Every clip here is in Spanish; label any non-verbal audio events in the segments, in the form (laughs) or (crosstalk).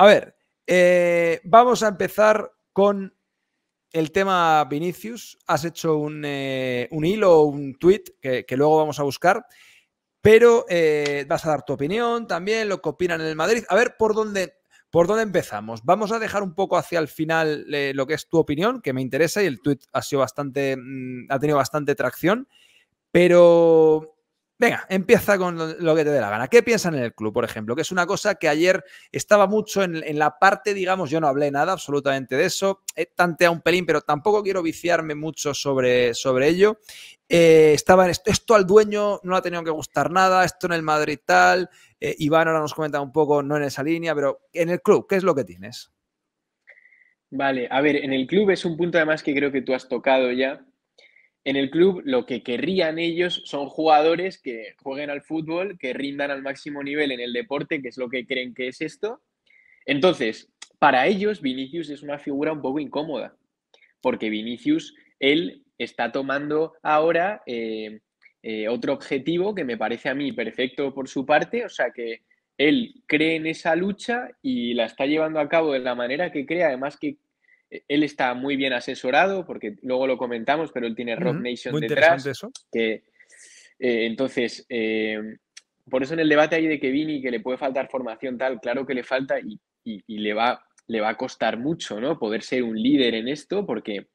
A ver, eh, vamos a empezar con el tema Vinicius. Has hecho un, eh, un hilo, un tweet que, luego vamos a buscar, pero eh, vas a dar tu opinión también, lo que opinan en el Madrid. A ver por dónde, por dónde empezamos. Vamos a dejar un poco hacia el final lo que es tu opinión, que me interesa y el tweet ha, sido bastante, mm, ha tenido bastante tracción, pero Venga, empieza con lo que te dé la gana. ¿Qué piensan en el club, por ejemplo? Que es una cosa que ayer estaba mucho en, la parte, digamos, yo no hablé nada absolutamente de eso, he tanteado un pelín, pero tampoco quiero viciarme mucho sobre, sobre ello. Eh, estaba estaba esto, esto, al dueño no le ha tenido que gustar nada, esto en el Madrid tal. Eh, Iván ahora nos comenta un poco, no en esa línea, pero en el club, ¿qué es lo que tienes? Vale, a ver, en el club es un punto además que creo que tú has tocado ya, en el club lo que querrían ellos son jugadores que jueguen al fútbol, que rindan al máximo nivel en el deporte, que es lo que creen que es esto. Entonces, para ellos Vinicius es una figura un poco incómoda, porque Vinicius, él está tomando ahora eh, eh, otro objetivo que me parece a mí perfecto por su parte, o sea que él cree en esa lucha y la está llevando a cabo de la manera que cree, además que él está muy bien asesorado, porque luego lo comentamos, pero él tiene Rock Nation muy detrás. Eso. Eh, entonces, eh, por eso en el debate ahí de Kevin que le puede faltar formación tal, claro que le falta y, le, va, le va a costar mucho, ¿no? Poder ser un líder en esto, porque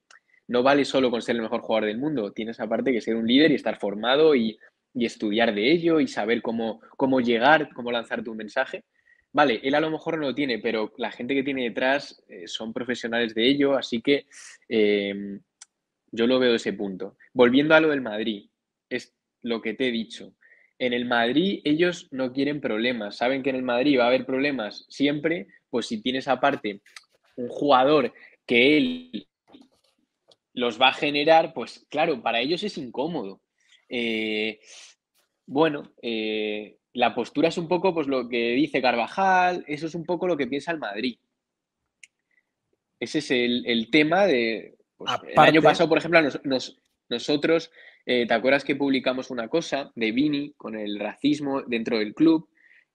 no vale solo con ser el mejor jugador del mundo, tienes aparte que ser un líder y estar formado y, estudiar de ello y saber cómo, cómo llegar, cómo lanzarte un mensaje. Vale, él a lo mejor no lo tiene, pero la gente que tiene detrás eh, son profesionales de ello, así que em, yo lo veo ese punto. Volviendo a lo del Madrid, es lo que te he dicho. En el Madrid ellos no quieren problemas, saben que en el Madrid va a haber problemas siempre, pues si tienes aparte un jugador que él los va a generar, pues claro, para ellos es incómodo. Eh, bueno, eh, la postura es un poco pues, lo que dice Carvajal, eso es un poco lo que piensa el Madrid. Ese es el, tema de... Pues, el año pasado, por ejemplo, nosotros, eh, ¿te acuerdas que publicamos una cosa de Vini con el racismo dentro del club?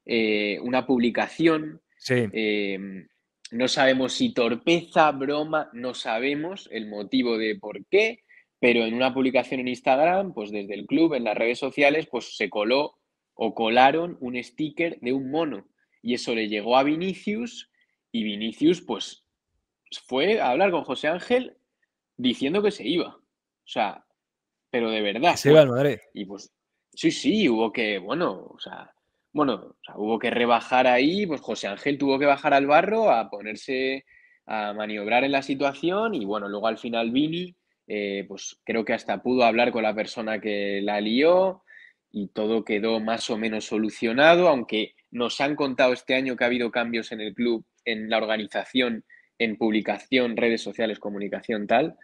Eh, una publicación. Em, no sabemos si torpeza, broma, no sabemos el motivo de por qué, pero en una publicación en Instagram, pues desde el club, en las redes sociales, pues se coló o colaron un sticker de un mono. Y eso le llegó a Vinicius y Vinicius pues fue a hablar con José Ángel diciendo que se iba. O sea, pero de verdad. Se iba al pues, Madrid. Y pues, sí, sí, hubo que, bueno, o sea, bueno, hubo que rebajar ahí, pues José Ángel tuvo que bajar al barro a ponerse a maniobrar en la situación y bueno, luego al final Vini, eh, pues creo que hasta pudo hablar con la persona que la lió, y todo quedó más o menos solucionado, aunque nos han contado este año que ha habido cambios en el club, en la organización, en publicación, redes sociales, comunicación, tal.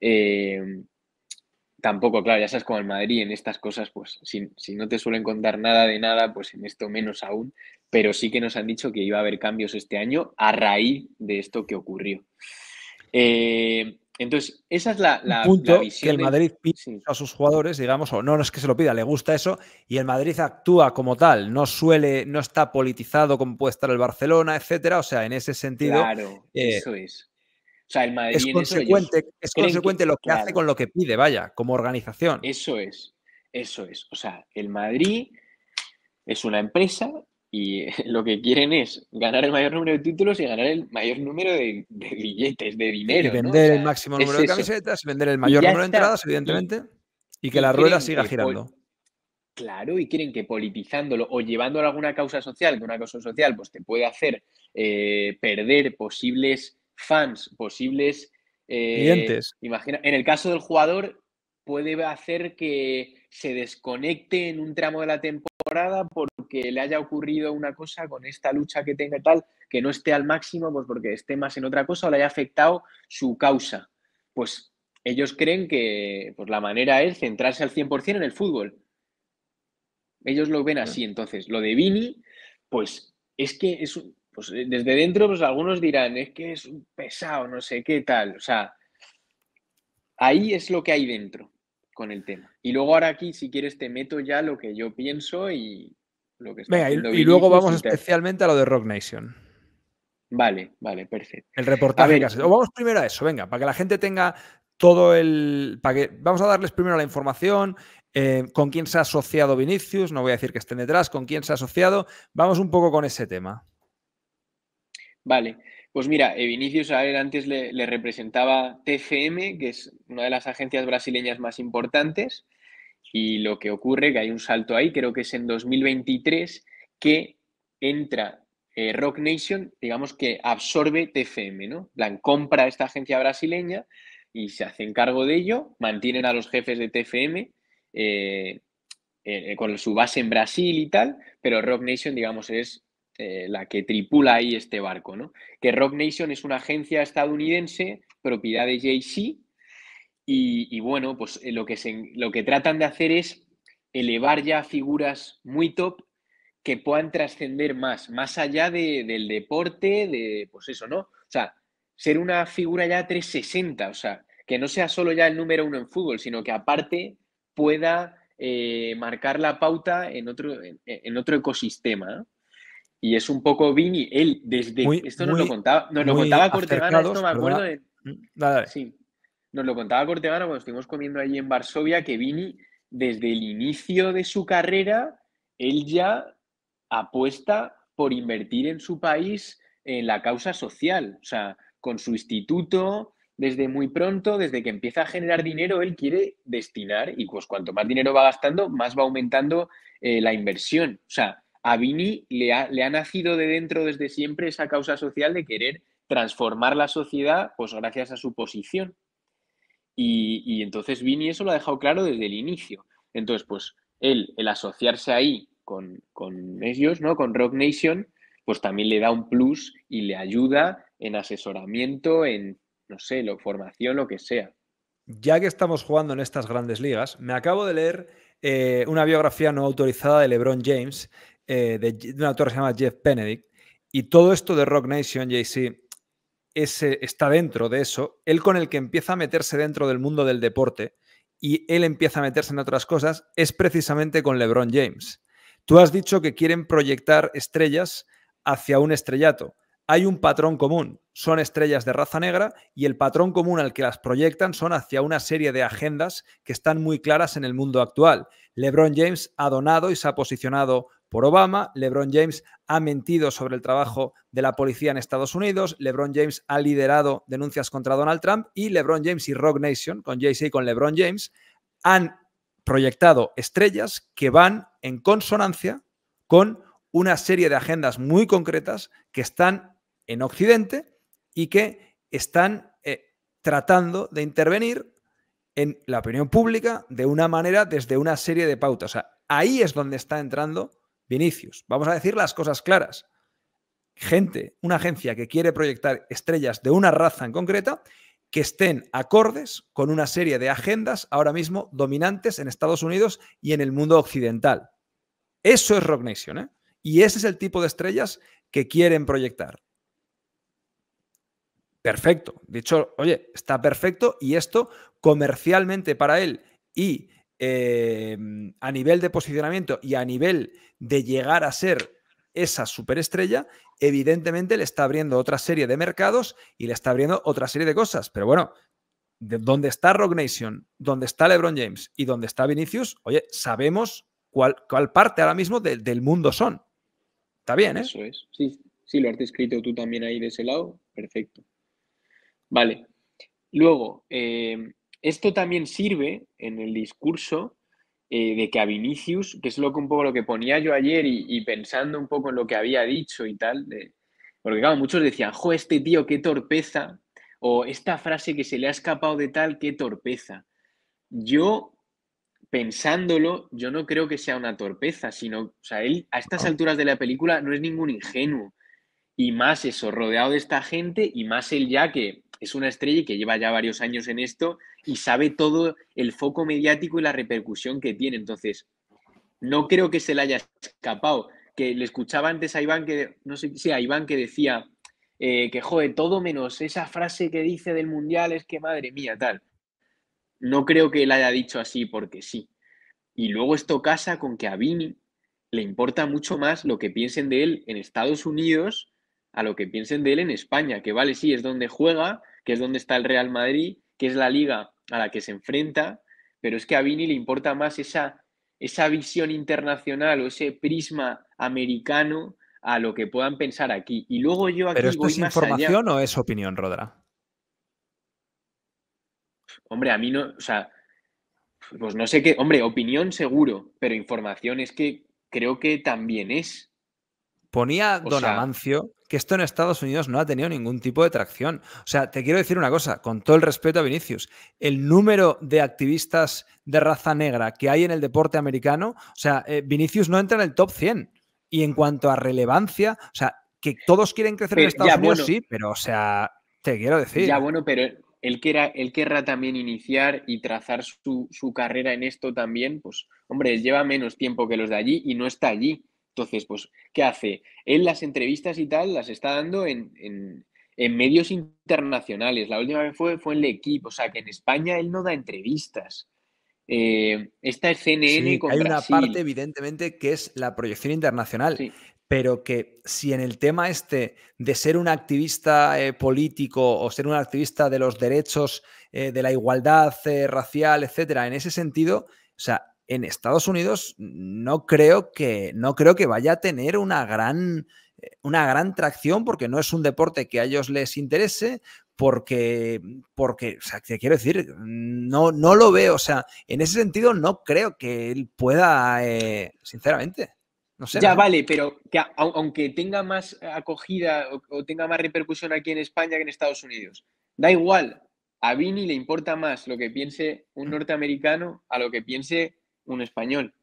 Eh, tampoco, claro, ya sabes, como en Madrid, en estas cosas, pues si, si, no te suelen contar nada de nada, pues en esto menos aún, pero sí que nos han dicho que iba a haber cambios este año a raíz de esto que ocurrió. Eh, entonces, esa es la, Que el Madrid pide a sus jugadores, digamos, o no, no es que se lo pida, le gusta eso, y el Madrid actúa como tal, no suele, no está politizado como puede estar el Barcelona, etcétera. O sea, en ese sentido. Claro, eh, eso es. O sea, el Madrid es consecuente, es consecuente lo que hace con lo que pide, vaya, como organización. Eso es, eso es. O sea, el Madrid es una empresa y (laughs) lo que quieren es ganar el mayor número de títulos y ganar el mayor número de, billetes, de dinero. vender el máximo número de camisetas, vender el mayor número de entradas, evidentemente, y, que la rueda siga girando. Claro, y quieren que politizándolo o llevándolo a alguna causa social, que una causa social pues te puede hacer eh, perder posibles fans, posibles eh, clientes. Imagina, en el caso del jugador puede hacer que se desconecte en un tramo de la temporada porque le haya ocurrido una cosa con esta lucha que tenga tal, que no esté al máximo, pues porque esté más en otra cosa o le haya afectado su causa. Pues ellos creen que pues, la manera es centrarse al 100% en el fútbol. Ellos lo ven así, mm. entonces, lo de Vini, pues es que es, pues, eh, desde dentro, pues algunos dirán, es que es un pesado, no sé qué tal, o sea, ahí es lo que hay dentro con el tema. Y luego ahora aquí, si quieres, te meto ya lo que yo pienso y lo que Venga, y, luego vamos especialmente a lo de Rock Nation. Vale, vale, perfecto. El reportaje Vamos primero a eso, venga, para que la gente tenga todo el. Para vamos a darles primero la información, eh, con quién se ha asociado Vinicius, no voy a decir que estén detrás, con quién se ha asociado. Vamos un poco con ese tema. Vale. Pues mira, eh, Vinicius a antes le, representaba TFM, que es una de las agencias brasileñas más importantes, y lo que ocurre, que hay un salto ahí, creo que es en 2023 que entra eh, Rock Nation, digamos que absorbe TFM, ¿no? Plan, compra esta agencia brasileña y se hacen cargo de ello, mantienen a los jefes de TFM eh, con su base en Brasil y tal, pero Rock Nation, digamos, es eh, la que tripula ahí este barco, ¿no? Que Rock Nation es una agencia estadounidense, propiedad de jay y, bueno, pues eh, lo que, lo que tratan de hacer es elevar ya figuras muy top que puedan trascender más, más allá del deporte, de pues eso, ¿no? O sea, ser una figura ya 360, o sea, que no sea solo ya el número uno en fútbol, sino que aparte pueda eh, marcar la pauta en otro, en, en otro ecosistema. ¿no? Y es un poco Vini, él desde. esto nos lo contaba, nos lo contaba Cortegana, me acuerdo de. Mm, sí. Nos lo contaba Cortegana cuando estuvimos comiendo allí en Varsovia que Vini, desde el inicio de su carrera, él ya apuesta por invertir en su país en la causa social. O sea, con su instituto, desde muy pronto, desde que empieza a generar dinero, él quiere destinar y pues cuanto más dinero va gastando, más va aumentando eh, la inversión. O sea, a Vini le ha, le ha nacido de dentro desde siempre esa causa social de querer transformar la sociedad, pues gracias a su posición. Y, entonces Vini eso lo ha dejado claro desde el inicio. Entonces, pues él, el asociarse ahí con, ellos, ¿no? Con Rock Nation, pues también le da un plus y le ayuda en asesoramiento, en, no sé, lo, formación, lo que sea. Ya que estamos jugando en estas grandes ligas, me acabo de leer eh, una biografía no autorizada de LeBron James eh, de, un autor que se llama Jeff Benedict. Y todo esto de Rock Nation, JC, está dentro de eso. Él con el que empieza a meterse dentro del mundo del deporte y él empieza a meterse en otras cosas es precisamente con LeBron James. Tú has dicho que quieren proyectar estrellas hacia un estrellato. Hay un patrón común, son estrellas de raza negra y el patrón común al que las proyectan son hacia una serie de agendas que están muy claras en el mundo actual. LeBron James ha donado y se ha posicionado por Obama. LeBron James ha mentido sobre el trabajo de la policía en Estados Unidos. LeBron James ha liderado denuncias contra Donald Trump y LeBron James y Rock Nation, con jay y con LeBron James, han proyectado estrellas que van en consonancia con una serie de agendas muy concretas que están en Occidente y que están eh, tratando de intervenir en la opinión pública de una manera desde una serie de pautas. ahí es donde está entrando Vinicius. Vamos a decir las cosas claras. Gente, una agencia que quiere proyectar estrellas de una raza en concreta que estén acordes con una serie de agendas ahora mismo dominantes en Estados Unidos y en el mundo occidental. Eso es Rock Nation, ¿eh? Y ese es el tipo de estrellas que quieren proyectar. Perfecto. Dicho, oye, está perfecto y esto comercialmente para él y Em, a nivel de posicionamiento y a nivel de llegar a ser esa superestrella, evidentemente le está abriendo otra serie de mercados y le está abriendo otra serie de cosas. Pero bueno, de donde está Rock Nation, ¿Dónde está LeBron James y dónde está Vinicius, oye, sabemos cuál, parte ahora mismo del mundo son. Está bien, ¿eh? Eso es. Sí, sí, lo has descrito tú también ahí de ese lado. Perfecto. Vale. Luego, em, esto también sirve en el discurso eh, de que a Vinicius, que es lo que un poco lo que ponía yo ayer y, pensando un poco en lo que había dicho y tal, porque claro, muchos decían, jo, este tío, qué torpeza, o esta frase que se le ha escapado de tal, qué torpeza. Yo, pensándolo, yo no creo que sea una torpeza, sino, o sea, él a estas ah. alturas de la película no es ningún ingenuo. Y más eso, rodeado de esta gente, y más él ya que es una estrella que lleva ya varios años en esto y sabe todo el foco mediático y la repercusión que tiene. Entonces, no creo que se le haya escapado. Que le escuchaba antes a Iván que, no sé, Iván que decía eh, que, jode todo menos esa frase que dice del mundial es que madre mía, tal. No creo que él haya dicho así porque sí. Y luego esto casa con que a Vini le importa mucho más lo que piensen de él en Estados Unidos a lo que piensen de él en España, que vale, sí, es donde juega, que es donde está el Real Madrid, que es la liga a la que se enfrenta, pero es que a Vini le importa más esa, esa visión internacional o ese prisma americano a lo que puedan pensar aquí. Y luego yo ¿Pero esto es información o es opinión, Rodra? Hombre, a mí no, o sea, pues no sé qué, hombre, opinión seguro, pero información es que creo que también es. Ponía Don Amancio que esto en Estados Unidos no ha tenido ningún tipo de tracción. O sea, te quiero decir una cosa, con todo el respeto a Vinicius, el número de activistas de raza negra que hay en el deporte americano, o sea, eh, Vinicius no entra en el top 100. Y en cuanto a relevancia, o sea, que todos quieren crecer en eh, Estados Unidos, sí, pero o sea, te quiero decir. Ya, bueno, pero él, querrá, él querrá también iniciar y trazar su, su carrera en esto también, pues, hombre, lleva menos tiempo que los de allí y no está allí entonces, pues, ¿qué hace? Él las entrevistas y tal las está dando en, medios internacionales. La última vez fue, fue en el equipo, o sea, que en España él no da entrevistas. Eh, esta es CNN sí, Hay una parte, evidentemente, que es la proyección internacional. Pero que si en el tema este de ser un activista eh, político o ser un activista de los derechos, eh, de la igualdad racial, etcétera, en ese sentido, o sea, en Estados Unidos no creo que, no creo que vaya a tener una gran, eh, una gran tracción porque no es un deporte que a ellos les interese, porque, porque o quiero decir, no, no lo veo, o sea, en ese sentido no creo que él pueda, eh, sinceramente. No sé, ya vale, pero que aunque tenga más acogida o tenga más repercusión aquí en España que en Estados Unidos, da igual, a Vini le importa más lo que piense un mm. norteamericano a lo que piense un español.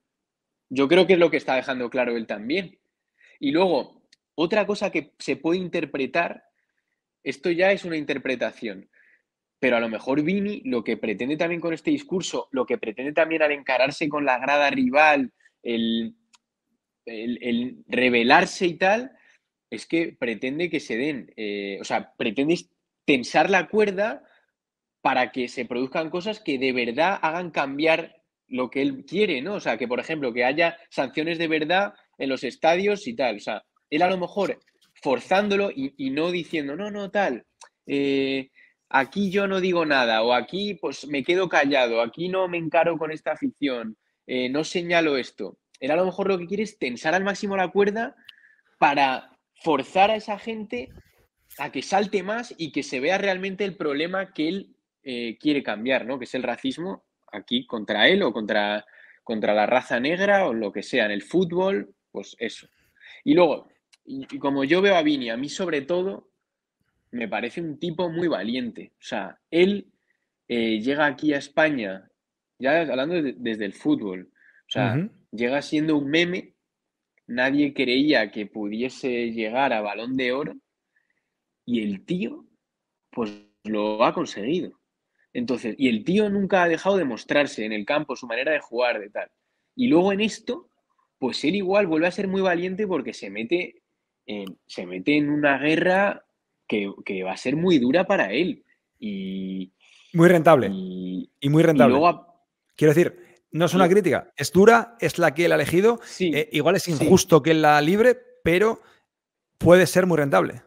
Yo creo que es lo que está dejando claro él también. Y luego, otra cosa que se puede interpretar, esto ya es una interpretación, pero a lo mejor Vini lo que pretende también con este discurso, lo que pretende también al encararse con la grada rival, el, el, revelarse y tal, es que pretende que se den, eh, o sea, pretende tensar la cuerda para que se produzcan cosas que de verdad hagan cambiar lo que él quiere, ¿no? O sea, que por ejemplo, que haya sanciones de verdad en los estadios y tal. O sea, él a lo mejor forzándolo y, no diciendo, no, no, tal, eh, aquí yo no digo nada, o aquí pues me quedo callado, aquí no me encaro con esta afición, eh, no señalo esto. Él a lo mejor lo que quiere es tensar al máximo la cuerda para forzar a esa gente a que salte más y que se vea realmente el problema que él eh, quiere cambiar, ¿no? Que es el racismo aquí contra él o contra, contra la raza negra o lo que sea, en el fútbol, pues eso. Y luego, como yo veo a Vini, a mí sobre todo, me parece un tipo muy valiente. O sea, él eh, llega aquí a España, ya hablando desde el fútbol, o sea, llega siendo un meme, nadie creía que pudiese llegar a balón de oro y el tío, pues lo ha conseguido. Entonces, y el tío nunca ha dejado de mostrarse en el campo, su manera de jugar, de tal. Y luego en esto, pues él igual vuelve a ser muy valiente porque se mete en, se mete en una guerra que, va a ser muy dura para él. Y, muy rentable. Y, muy rentable. Quiero decir, no es una crítica, es dura, es la que él ha elegido. Eh, igual es injusto que él la libre, pero puede ser muy rentable.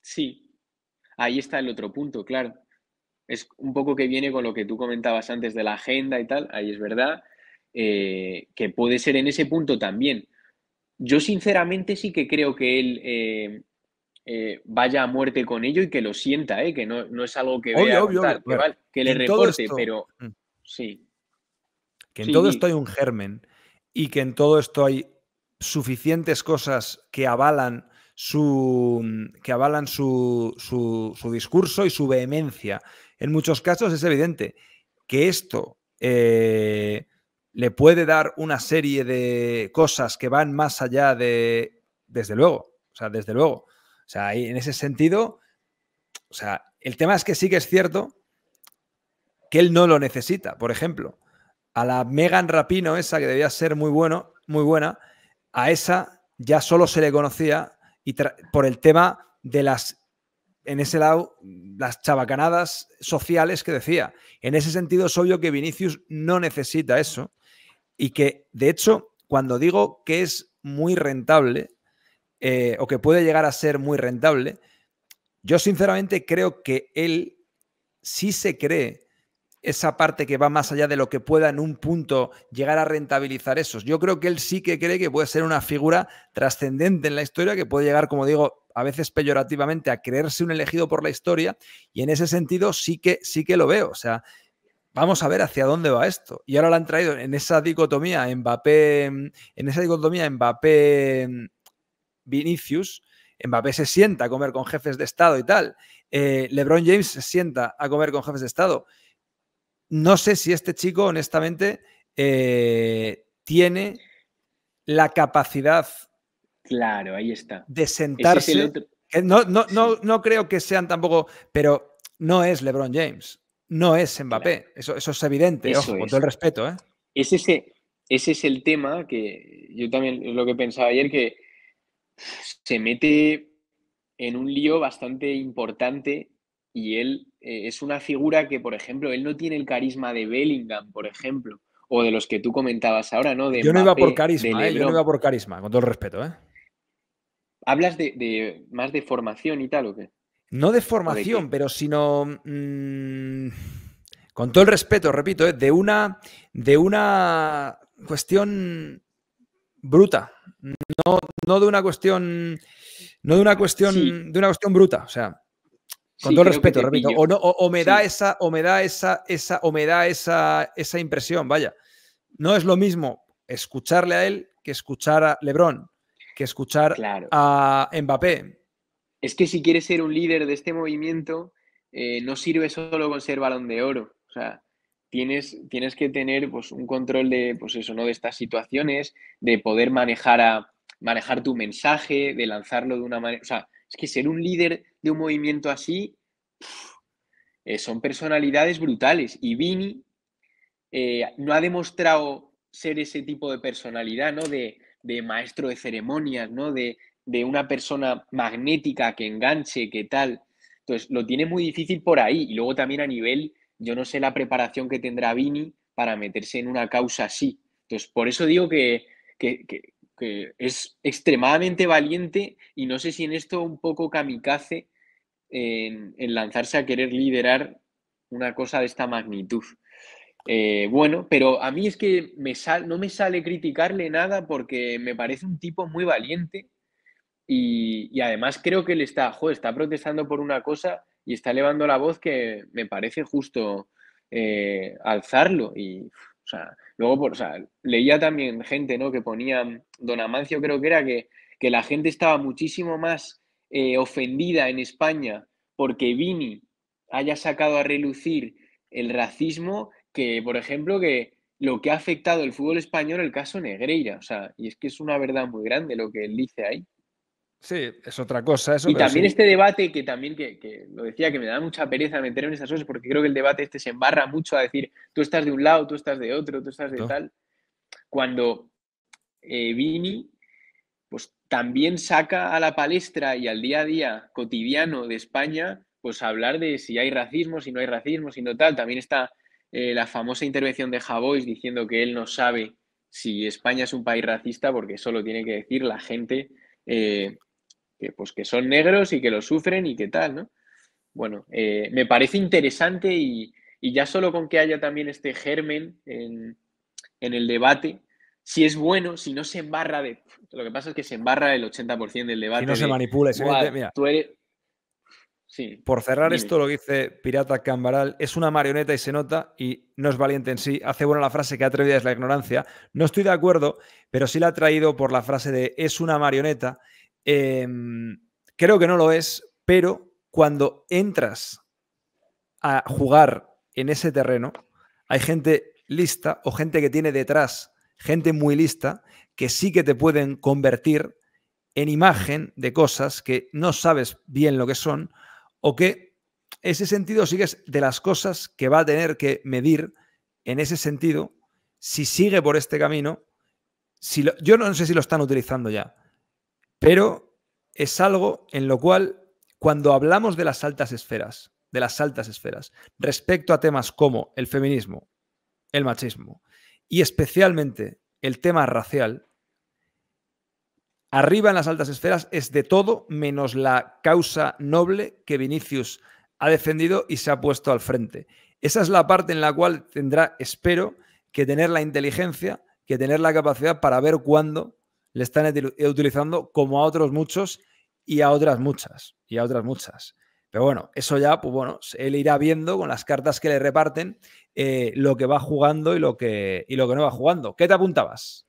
Sí, ahí está el otro punto, claro es un poco que viene con lo que tú comentabas antes de la agenda y tal, ahí es verdad, eh, que puede ser en ese punto también. Yo sinceramente sí que creo que él eh, eh, vaya a muerte con ello y que lo sienta, que no, es algo que que, le reporte, pero mm. sí. Que en todo esto hay un germen y que en todo esto hay suficientes cosas que avalan su que avalan su, su, su, discurso y su vehemencia en muchos casos es evidente que esto eh, le puede dar una serie de cosas que van más allá de, desde luego, o sea, desde luego. O sea, en ese sentido, o sea, el tema es que sí que es cierto que él no lo necesita. Por ejemplo, a la Megan Rapino, esa que debía ser muy, bueno, muy buena, a esa ya solo se le conocía y por el tema de las en ese lado las chabacanadas sociales que decía. En ese sentido es obvio que Vinicius no necesita eso y que, de hecho, cuando digo que es muy rentable eh, o que puede llegar a ser muy rentable, yo sinceramente creo que él sí se cree esa parte que va más allá de lo que pueda en un punto llegar a rentabilizar esos. Yo creo que él sí que cree que puede ser una figura trascendente en la historia, que puede llegar, como digo, a veces peyorativamente, a creerse un elegido por la historia, y en ese sentido sí que, sí que lo veo. O sea, vamos a ver hacia dónde va esto. Y ahora lo han traído en esa dicotomía Mbappé, en esa dicotomía Mbappé mm, Vinicius, Mbappé se sienta a comer con jefes de Estado y tal. Eh, LeBron James se sienta a comer con jefes de Estado. No sé si este chico, honestamente, eh, tiene la capacidad Claro, ahí está. De sentarse. no, no, no, no creo que sean tampoco, pero no es LeBron James, no es Mbappé. Eso, eso, es evidente, con todo el respeto. ¿eh? Es ese, ese es el tema que yo también lo que pensaba ayer, que se mete en un lío bastante importante y él eh, es una figura que, por ejemplo, él no tiene el carisma de Bellingham, por ejemplo, o de los que tú comentabas ahora, ¿no? yo no iba por carisma, ¿eh? yo no iba por carisma, con todo el respeto, ¿eh? ¿Hablas de, más de formación y tal o qué? No de formación, pero sino. Mm, con todo el respeto, repito, eh, de, una, de una cuestión bruta. No, de una cuestión. No de una cuestión. De una cuestión bruta. O sea. Con todo el respeto, repito. O, me da esa, o me da esa, esa, o me da esa, esa impresión, vaya. No es lo mismo escucharle a él que escuchar a Lebron que escuchar a Mbappé. Es que si quieres ser un líder de este movimiento, eh, no sirve solo con ser balón de oro. O sea, tienes, tienes que tener pues, un control de, pues eso, ¿no? de estas situaciones, de poder manejar, a, manejar tu mensaje, de lanzarlo de una manera. O sea, es que ser un líder de un movimiento así eh, son personalidades brutales. Y Vini eh, no ha demostrado ser ese tipo de personalidad, ¿no? De de maestro de ceremonias, ¿no? De, de una persona magnética que enganche, que tal. Entonces, lo tiene muy difícil por ahí. Y luego también a nivel, yo no sé la preparación que tendrá Vini para meterse en una causa así. Entonces, por eso digo que, que, es extremadamente valiente y no sé si en esto un poco kamikaze en, en lanzarse a querer liderar una cosa de esta magnitud. Eh, bueno, pero a mí es que me no me sale criticarle nada porque me parece un tipo muy valiente y, además creo que él está, está protestando por una cosa y está elevando la voz que me parece justo eh, alzarlo. Y, luego, leía también gente ¿no? que ponía, don Amancio creo que era que, la gente estaba muchísimo más eh, ofendida en España porque Vini haya sacado a relucir el racismo que, por ejemplo, que lo que ha afectado el fútbol español el caso Negreira, o sea, y es que es una verdad muy grande lo que él dice ahí. Sí, es otra cosa. y también este debate que también, que, lo decía, que me da mucha pereza meterme en esas cosas, porque creo que el debate este se embarra mucho a decir, tú estás de un lado, tú estás de otro, tú estás de tal, cuando eh, Vini, pues también saca a la palestra y al día a día cotidiano de España, pues hablar de si hay racismo, si no hay racismo, si no tal, también está eh, la famosa intervención de Javois diciendo que él no sabe si España es un país racista porque eso lo tiene que decir la gente eh, que, pues, que son negros y que lo sufren y que tal, ¿no? Bueno, eh, me parece interesante y, ya solo con que haya también este germen en, el debate, si es bueno, si no se embarra de... Lo que pasa es que se embarra el 80% del debate. Si no se manipula, mira. Tú por cerrar esto, lo dice Pirata Cambaral, es una marioneta y se nota y no es valiente en sí. Hace buena la frase que atrevida es la ignorancia. No estoy de acuerdo, pero sí la ha traído por la frase de es una marioneta. Em, creo que no lo es, pero cuando entras a jugar en ese terreno, hay gente lista o gente que tiene detrás, gente muy lista, que sí que te pueden convertir en imagen de cosas que no sabes bien lo que son, o que ese sentido sigue de las cosas que va a tener que medir en ese sentido si sigue por este camino. Si yo no sé si lo están utilizando ya, pero es algo en lo cual cuando hablamos de las altas esferas, de las altas esferas, respecto a temas como el feminismo, el machismo y especialmente el tema racial, Arriba en las altas esferas es de todo menos la causa noble que Vinicius ha defendido y se ha puesto al frente. Esa es la parte en la cual tendrá, espero, que tener la inteligencia, que tener la capacidad para ver cuándo le están utilizando como a otros muchos y a otras muchas, y a otras muchas. Pero bueno, eso ya, pues bueno, él irá viendo con las cartas que le reparten eh, lo que va jugando y lo que, y lo que no va jugando. ¿Qué te apuntabas?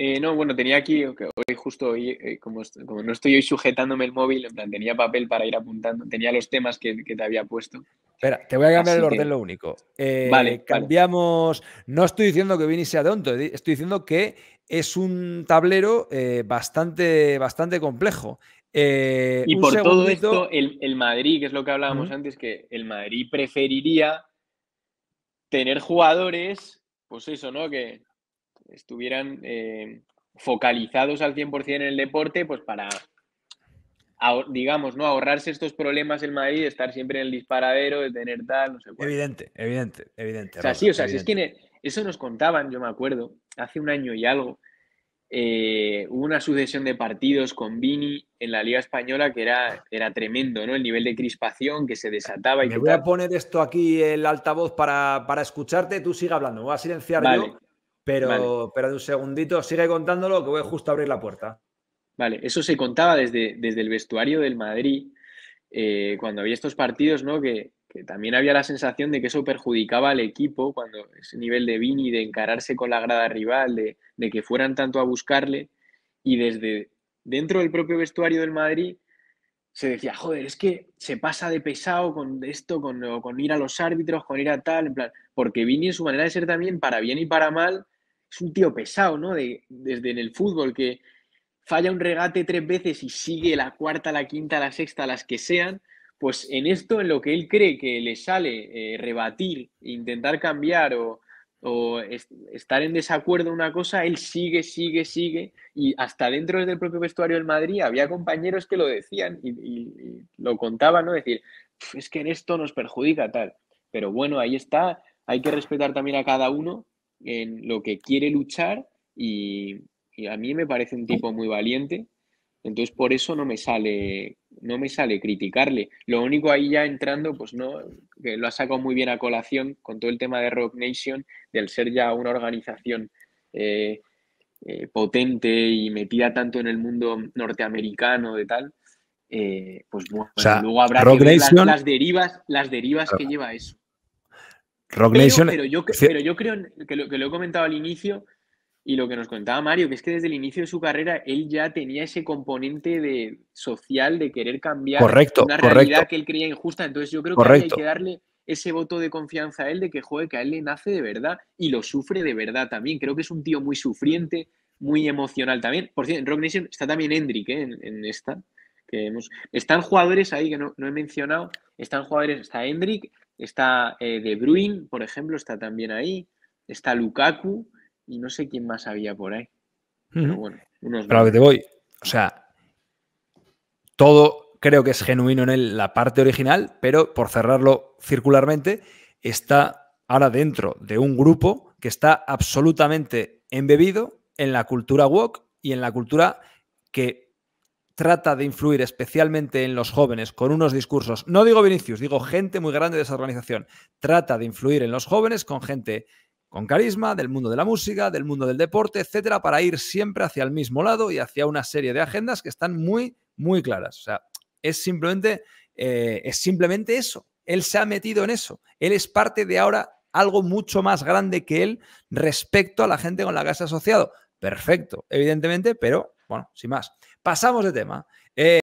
Eh, no, bueno, tenía aquí, hoy justo hoy, eh, como, no estoy hoy sujetándome el móvil, tenía papel para ir apuntando, tenía los temas que, te había puesto. Espera, te voy a cambiar el orden, lo único. Eh, vale. Cambiamos, no estoy diciendo que Vini sea tonto, estoy diciendo que es un tablero bastante, bastante complejo. y por segundito... todo esto, el, Madrid, que es lo que hablábamos antes, que el Madrid preferiría tener jugadores, pues eso, ¿no? Que estuvieran eh, focalizados al 100% en el deporte, pues para, digamos, ¿no? Ahorrarse estos problemas en Madrid, estar siempre en el disparadero, de tener tal, no sé Evidente, evidente, evidente. O sea, sí, o sea, es que e-, eso nos contaban, yo me acuerdo, hace un año y algo, eh, hubo una sucesión de partidos con Vini en la Liga Española que era, era tremendo, ¿no? El nivel de crispación que se desataba. Y me voy a poner esto aquí, el altavoz, para, escucharte. Tú sigue hablando, voy a silenciar pero, de un segundito, sigue contándolo que voy justo a abrir la puerta. Vale, eso se contaba desde, desde el vestuario del Madrid, eh, cuando había estos partidos, ¿no? Que, también había la sensación de que eso perjudicaba al equipo, cuando ese nivel de Vini, de encararse con la grada rival, de, que fueran tanto a buscarle, y desde dentro del propio vestuario del Madrid se decía, joder, es que se pasa de pesado con esto, con, con ir a los árbitros, con ir a tal, en plan, porque Vini en su manera de ser también, para bien y para mal, es un tío pesado, ¿no? De, desde en el fútbol, que falla un regate tres veces y sigue la cuarta, la quinta, la sexta, las que sean, pues en esto, en lo que él cree que le sale eh, rebatir, intentar cambiar o, estar en desacuerdo una cosa, él sigue, sigue, sigue, y hasta dentro del propio vestuario del Madrid había compañeros que lo decían y, y lo contaban, ¿no? Decir, es que en esto nos perjudica tal. Pero bueno, ahí está, hay que respetar también a cada uno en lo que quiere luchar y, a mí me parece un tipo muy valiente. Entonces por eso no me sale, no me sale criticarle. Lo único ahí ya entrando, pues no, que lo ha sacado muy bien a colación con todo el tema de Rock Nation, del ser ya una organización eh, eh, potente y metida tanto en el mundo norteamericano de tal. Eh, pues bueno, luego habrá que ver las, derivas, las derivas que lleva eso. Rock pero, Nation. yo, pero yo creo que lo, que lo he comentado al inicio y lo que nos contaba Mario, que es que desde el inicio de su carrera él ya tenía ese componente de, social de querer cambiar una realidad que él creía injusta. Entonces yo creo que hay que darle ese voto de confianza a él de que juegue, que a él le nace de verdad y lo sufre de verdad también. Creo que es un tío muy sufriente, muy emocional también. Por cierto, en Rock Nation está también Hendrick ¿eh? en, esta. Que Están jugadores ahí que no, no, he mencionado. Están jugadores, está Hendrick, Está eh, De Bruyne, por ejemplo, está también ahí. Está Lukaku y no sé quién más había por ahí. Pero bueno, unos que te voy. O sea, todo creo que es genuino en él, la parte original, pero por cerrarlo circularmente, está ahora dentro de un grupo que está absolutamente embebido en la cultura wok y en la cultura que trata de influir especialmente en los jóvenes con unos discursos, no digo Vinicius, digo gente muy grande de esa organización, trata de influir en los jóvenes con gente con carisma, del mundo de la música, del mundo del deporte, etcétera, para ir siempre hacia el mismo lado y hacia una serie de agendas que están muy, muy claras. O sea, es simplemente, eh, es simplemente eso. Él se ha metido en eso. Él es parte de ahora algo mucho más grande que él respecto a la gente con la que se ha asociado. Perfecto, evidentemente, pero bueno, sin más. Pasamos de tema. Eh,